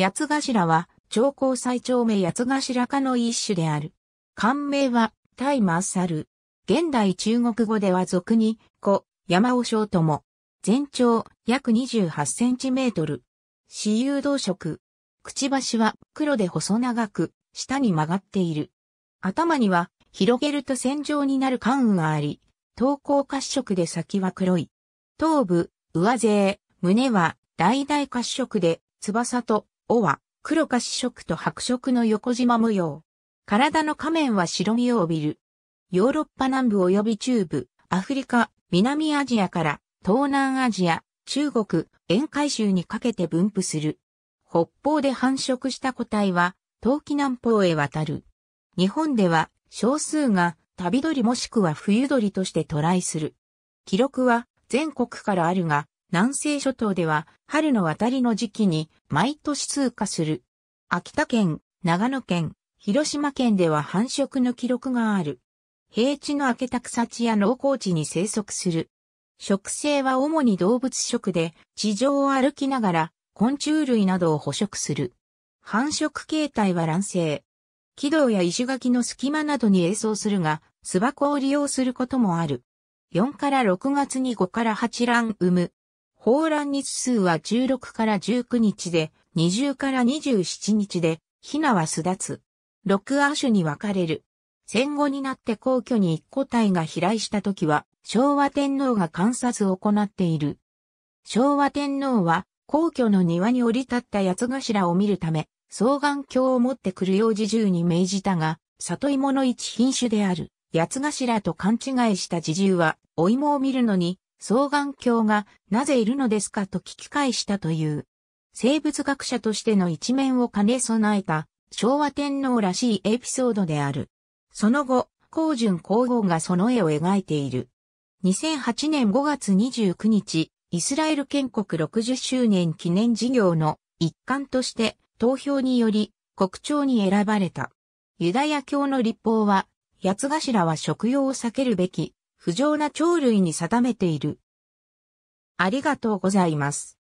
八頭は、長江最長名八頭科の一種である。漢名は、タイマッサル。現代中国語では俗に、古、山尾章とも。全長約28センチメートル。私有動植。くちばしは黒で細長く、下に曲がっている。頭には、広げると線状になる関羽があり、投稿褐色で先は黒い。頭部、上背、胸は、大々褐色で、翼と尾は黒か四色と白色の横縞模様。体の仮面は白身を帯びる。ヨーロッパ南部及び中部、アフリカ、南アジアから東南アジア、中国、沿海州にかけて分布する。北方で繁殖した個体は、冬季南方へ渡る。日本では少数が旅鳥もしくは冬鳥として渡来する。記録は全国からあるが、南西諸島では春の渡りの時期に毎年通過する。秋田県、長野県、広島県では繁殖の記録がある。平地の明けた草地や農耕地に生息する。食性は主に動物食で、地上を歩きながら昆虫類などを捕食する。繁殖形態は卵生。軌道や石垣の隙間などに栄装するが、巣箱を利用することもある。4から6月に5から8卵産む。放卵日数は16から19日で、20から27日で、ヒナは巣立つ。6亜種に分かれる。戦後になって皇居に一個体が飛来した時は、昭和天皇が観察を行っている。昭和天皇は、皇居の庭に降り立った八頭を見るため、双眼鏡を持ってくるよう自重に命じたが、里芋の一品種である、八頭と勘違いした自重は、お芋を見るのに、双眼鏡がなぜいるのですかと聞き返したという。生物学者としての一面を兼ね備えた昭和天皇らしいエピソードである。その後、高順皇后がその絵を描いている。2008年5月29日、イスラエル建国60周年記念事業の一環として投票により国庁に選ばれた。ユダヤ教の立法は、八頭は食用を避けるべき不浄な鳥類に定めている。ありがとうございます。